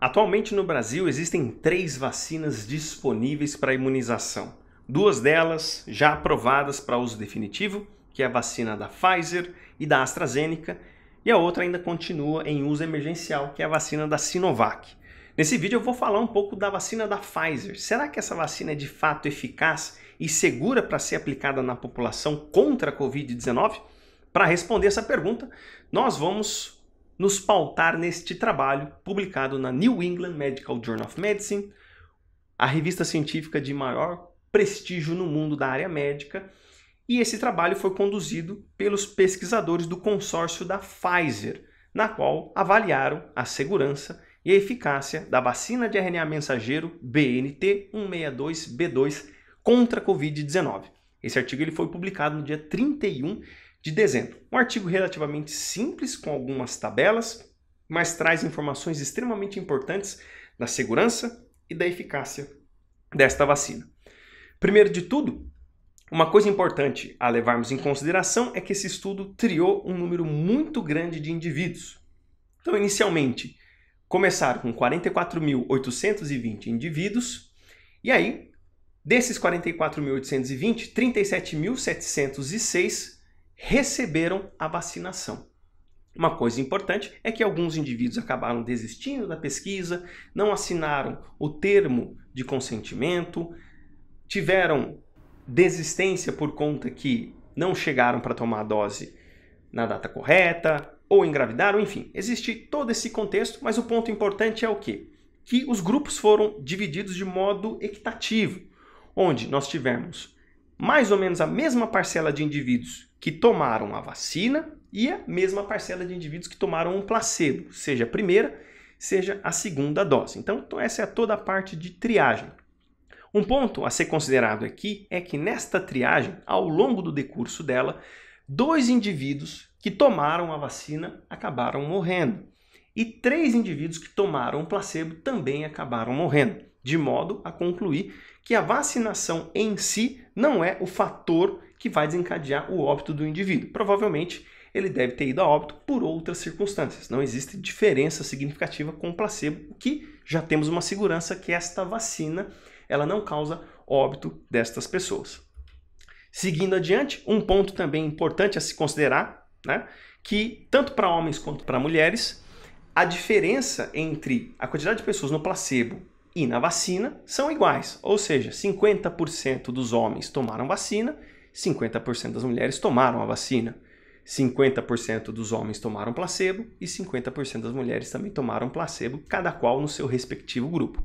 Atualmente no Brasil existem três vacinas disponíveis para imunização. Duas delas já aprovadas para uso definitivo, que é a vacina da Pfizer e da AstraZeneca, e a outra ainda continua em uso emergencial, que é a vacina da Sinovac. Nesse vídeo eu vou falar um pouco da vacina da Pfizer. Será que essa vacina é de fato eficaz e segura para ser aplicada na população contra a Covid-19? Para responder essa pergunta, nós vamos nos pautar neste trabalho publicado na New England Medical Journal of Medicine, a revista científica de maior prestígio no mundo da área médica, e esse trabalho foi conduzido pelos pesquisadores do consórcio da Pfizer, na qual avaliaram a segurança e a eficácia da vacina de RNA mensageiro BNT162B2 contra a COVID-19. Esse artigo ele foi publicado no dia 31 de dezembro. Um artigo relativamente simples, com algumas tabelas, mas traz informações extremamente importantes da segurança e da eficácia desta vacina. Primeiro de tudo, uma coisa importante a levarmos em consideração é que esse estudo triou um número muito grande de indivíduos. Então, inicialmente, começaram com 44.820 indivíduos, e aí, desses 44.820, 37.706 receberam a vacinação. Uma coisa importante é que alguns indivíduos acabaram desistindo da pesquisa, não assinaram o termo de consentimento, tiveram desistência por conta que não chegaram para tomar a dose na data correta, ou engravidaram, enfim, existe todo esse contexto, mas o ponto importante é o quê? Que os grupos foram divididos de modo equitativo, onde nós tivemos mais ou menos a mesma parcela de indivíduos que tomaram a vacina e a mesma parcela de indivíduos que tomaram um placebo, seja a primeira, seja a segunda dose. Então, então, essa é toda a parte de triagem. Um ponto a ser considerado aqui é que nesta triagem, ao longo do decurso dela, dois indivíduos que tomaram a vacina acabaram morrendo e três indivíduos que tomaram placebo também acabaram morrendo de modo a concluir que a vacinação em si não é o fator que vai desencadear o óbito do indivíduo. Provavelmente ele deve ter ido a óbito por outras circunstâncias. Não existe diferença significativa com o placebo, o que já temos uma segurança que esta vacina ela não causa óbito destas pessoas. Seguindo adiante, um ponto também importante a se considerar, né, que tanto para homens quanto para mulheres, a diferença entre a quantidade de pessoas no placebo e na vacina são iguais, ou seja, 50% dos homens tomaram vacina, 50% das mulheres tomaram a vacina. 50% dos homens tomaram placebo e 50% das mulheres também tomaram placebo, cada qual no seu respectivo grupo.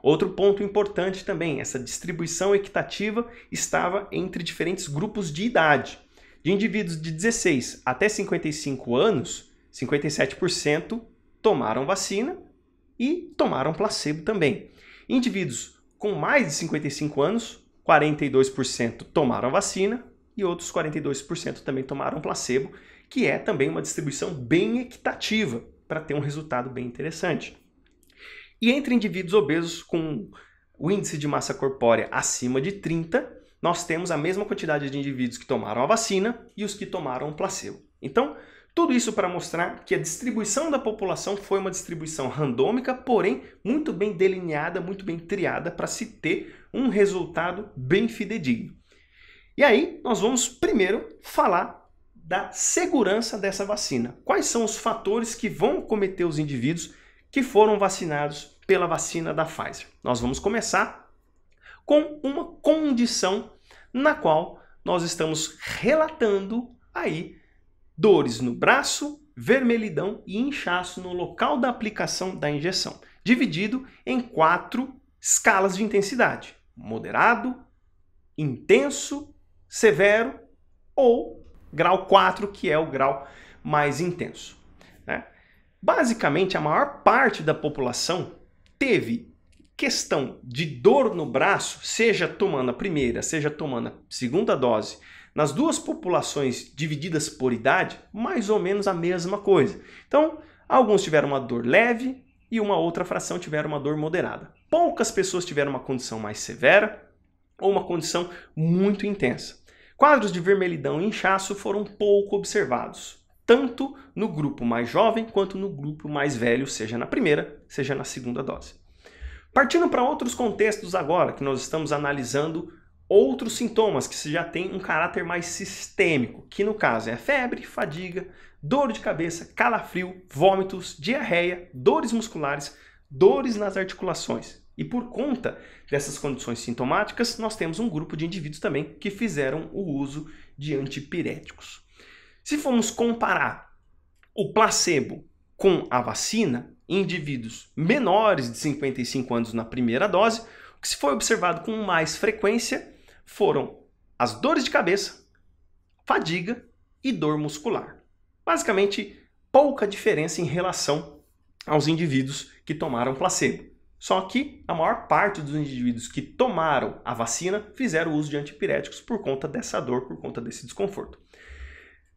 Outro ponto importante também, essa distribuição equitativa estava entre diferentes grupos de idade. De indivíduos de 16 até 55 anos, 57% tomaram vacina e tomaram placebo também. Indivíduos com mais de 55 anos, 42% tomaram vacina e outros 42% também tomaram placebo, que é também uma distribuição bem equitativa para ter um resultado bem interessante. E entre indivíduos obesos com o índice de massa corpórea acima de 30, nós temos a mesma quantidade de indivíduos que tomaram a vacina e os que tomaram o placebo. Então, tudo isso para mostrar que a distribuição da população foi uma distribuição randômica, porém muito bem delineada, muito bem triada para se ter um resultado bem fidedigno. E aí, nós vamos primeiro falar da segurança dessa vacina. Quais são os fatores que vão cometer os indivíduos que foram vacinados pela vacina da Pfizer? Nós vamos começar com uma condição na qual nós estamos relatando aí dores no braço, vermelhidão e inchaço no local da aplicação da injeção, dividido em quatro escalas de intensidade: moderado, intenso, severo ou grau 4, que é o grau mais intenso. Né? Basicamente, a maior parte da população teve questão de dor no braço, seja tomando a primeira, seja tomando a segunda dose nas duas populações divididas por idade, mais ou menos a mesma coisa. Então, alguns tiveram uma dor leve e uma outra fração tiveram uma dor moderada. Poucas pessoas tiveram uma condição mais severa ou uma condição muito intensa. Quadros de vermelhidão e inchaço foram pouco observados, tanto no grupo mais jovem quanto no grupo mais velho, seja na primeira, seja na segunda dose. Partindo para outros contextos agora, que nós estamos analisando outros sintomas que já têm um caráter mais sistêmico, que no caso é febre, fadiga, dor de cabeça, calafrio, vômitos, diarreia, dores musculares, dores nas articulações. E por conta dessas condições sintomáticas, nós temos um grupo de indivíduos também que fizeram o uso de antipiréticos. Se formos comparar o placebo com a vacina, indivíduos menores de 55 anos na primeira dose, o que se foi observado com mais frequência foram as dores de cabeça, fadiga e dor muscular. Basicamente, pouca diferença em relação aos indivíduos que tomaram placebo. Só que a maior parte dos indivíduos que tomaram a vacina fizeram uso de antipiréticos por conta dessa dor, por conta desse desconforto.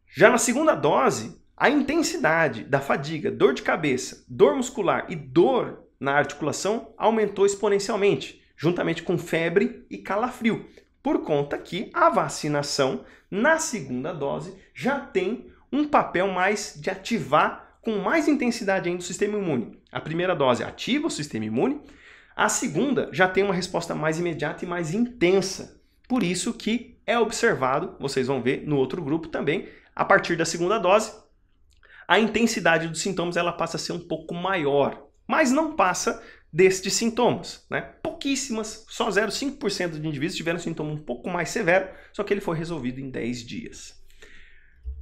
Já na segunda dose, a intensidade da fadiga, dor de cabeça, dor muscular e dor na articulação aumentou exponencialmente, juntamente com febre e calafrio por conta que a vacinação na segunda dose já tem um papel mais de ativar com mais intensidade ainda o sistema imune. A primeira dose ativa o sistema imune, a segunda já tem uma resposta mais imediata e mais intensa. Por isso que é observado, vocês vão ver no outro grupo também, a partir da segunda dose, a intensidade dos sintomas ela passa a ser um pouco maior, mas não passa destes sintomas. Né? Pouquíssimas, só 0,5% de indivíduos tiveram sintoma um pouco mais severo, só que ele foi resolvido em 10 dias.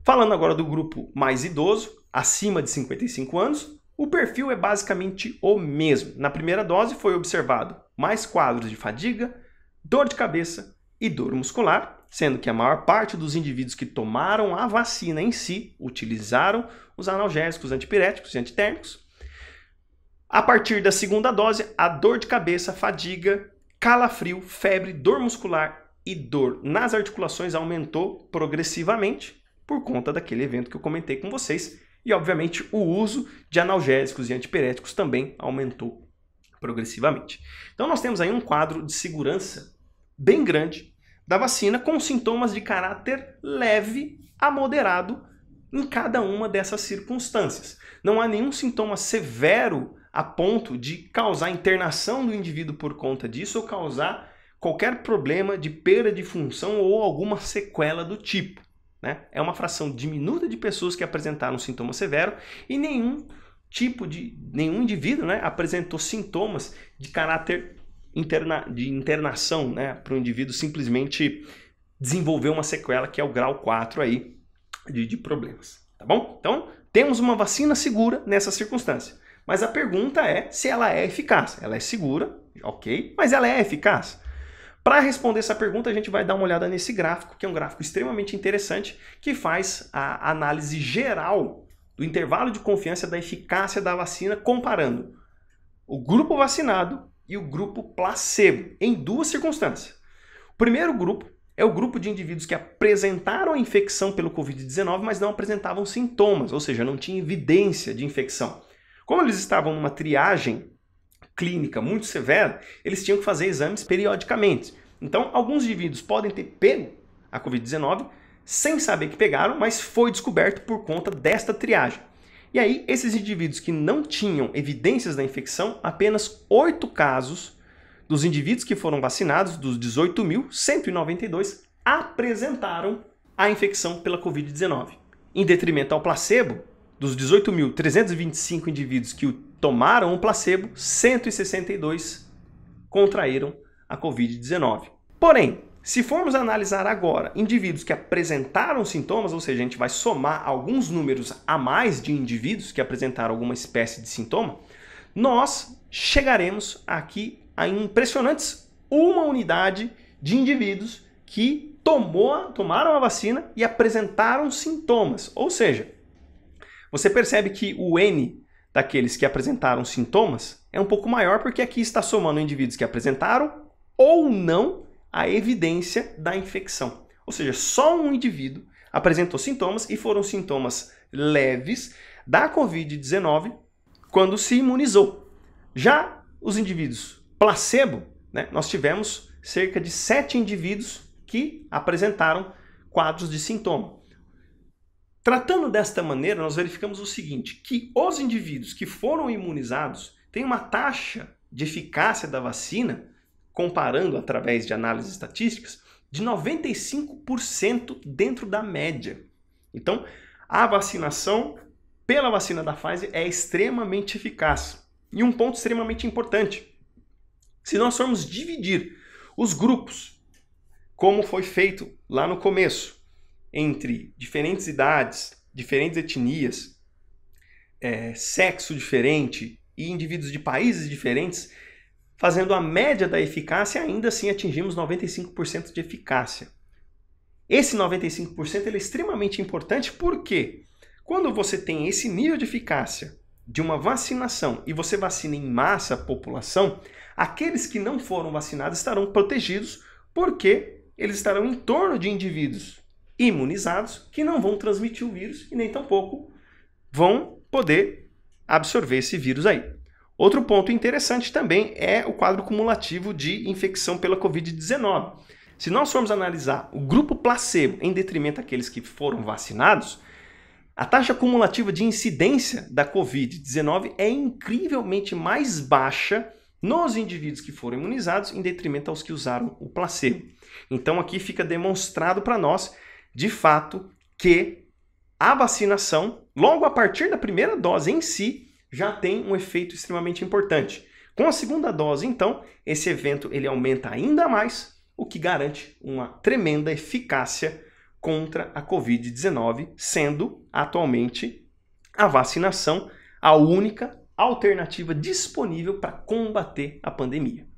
Falando agora do grupo mais idoso, acima de 55 anos, o perfil é basicamente o mesmo. Na primeira dose foi observado mais quadros de fadiga, dor de cabeça e dor muscular, sendo que a maior parte dos indivíduos que tomaram a vacina em si utilizaram os analgésicos antipiréticos e antitérmicos, a partir da segunda dose, a dor de cabeça, fadiga, calafrio, febre, dor muscular e dor nas articulações aumentou progressivamente por conta daquele evento que eu comentei com vocês. E, obviamente, o uso de analgésicos e antipiréticos também aumentou progressivamente. Então, nós temos aí um quadro de segurança bem grande da vacina, com sintomas de caráter leve a moderado em cada uma dessas circunstâncias. Não há nenhum sintoma severo a ponto de causar internação do indivíduo por conta disso ou causar qualquer problema de perda de função ou alguma sequela do tipo. Né? É uma fração diminuta de pessoas que apresentaram sintoma severo e nenhum tipo de nenhum indivíduo né, apresentou sintomas de caráter interna, de internação né, para o indivíduo simplesmente desenvolver uma sequela que é o grau 4 aí de, de problemas. Tá bom? Então, temos uma vacina segura nessa circunstância. Mas a pergunta é se ela é eficaz. Ela é segura, ok, mas ela é eficaz. Para responder essa pergunta, a gente vai dar uma olhada nesse gráfico, que é um gráfico extremamente interessante, que faz a análise geral do intervalo de confiança da eficácia da vacina, comparando o grupo vacinado e o grupo placebo, em duas circunstâncias. O primeiro grupo é o grupo de indivíduos que apresentaram a infecção pelo Covid-19, mas não apresentavam sintomas, ou seja, não tinha evidência de infecção. Como eles estavam numa triagem clínica muito severa, eles tinham que fazer exames periodicamente. Então, alguns indivíduos podem ter pego a Covid-19 sem saber que pegaram, mas foi descoberto por conta desta triagem. E aí, esses indivíduos que não tinham evidências da infecção, apenas oito casos dos indivíduos que foram vacinados, dos 18.192, apresentaram a infecção pela Covid-19. Em detrimento ao placebo, dos 18.325 indivíduos que tomaram o placebo, 162 contraíram a Covid-19. Porém, se formos analisar agora indivíduos que apresentaram sintomas, ou seja, a gente vai somar alguns números a mais de indivíduos que apresentaram alguma espécie de sintoma, nós chegaremos aqui a impressionantes uma unidade de indivíduos que tomou, tomaram a vacina e apresentaram sintomas. Ou seja, você percebe que o N daqueles que apresentaram sintomas é um pouco maior porque aqui está somando indivíduos que apresentaram ou não a evidência da infecção. Ou seja, só um indivíduo apresentou sintomas e foram sintomas leves da COVID-19 quando se imunizou. Já os indivíduos placebo, né, nós tivemos cerca de sete indivíduos que apresentaram quadros de sintoma. Tratando desta maneira, nós verificamos o seguinte, que os indivíduos que foram imunizados têm uma taxa de eficácia da vacina, comparando através de análises estatísticas, de 95% dentro da média. Então, a vacinação pela vacina da Pfizer é extremamente eficaz. E um ponto extremamente importante, se nós formos dividir os grupos, como foi feito lá no começo, entre diferentes idades, diferentes etnias, é, sexo diferente e indivíduos de países diferentes, fazendo a média da eficácia, ainda assim atingimos 95% de eficácia. Esse 95% ele é extremamente importante porque quando você tem esse nível de eficácia de uma vacinação e você vacina em massa a população, aqueles que não foram vacinados estarão protegidos porque eles estarão em torno de indivíduos imunizados que não vão transmitir o vírus e nem tampouco vão poder absorver esse vírus aí. Outro ponto interessante também é o quadro cumulativo de infecção pela Covid-19. Se nós formos analisar o grupo placebo em detrimento daqueles que foram vacinados, a taxa cumulativa de incidência da Covid-19 é incrivelmente mais baixa nos indivíduos que foram imunizados em detrimento aos que usaram o placebo. Então aqui fica demonstrado para nós de fato, que a vacinação, logo a partir da primeira dose em si, já tem um efeito extremamente importante. Com a segunda dose, então, esse evento ele aumenta ainda mais, o que garante uma tremenda eficácia contra a COVID-19, sendo atualmente a vacinação a única alternativa disponível para combater a pandemia.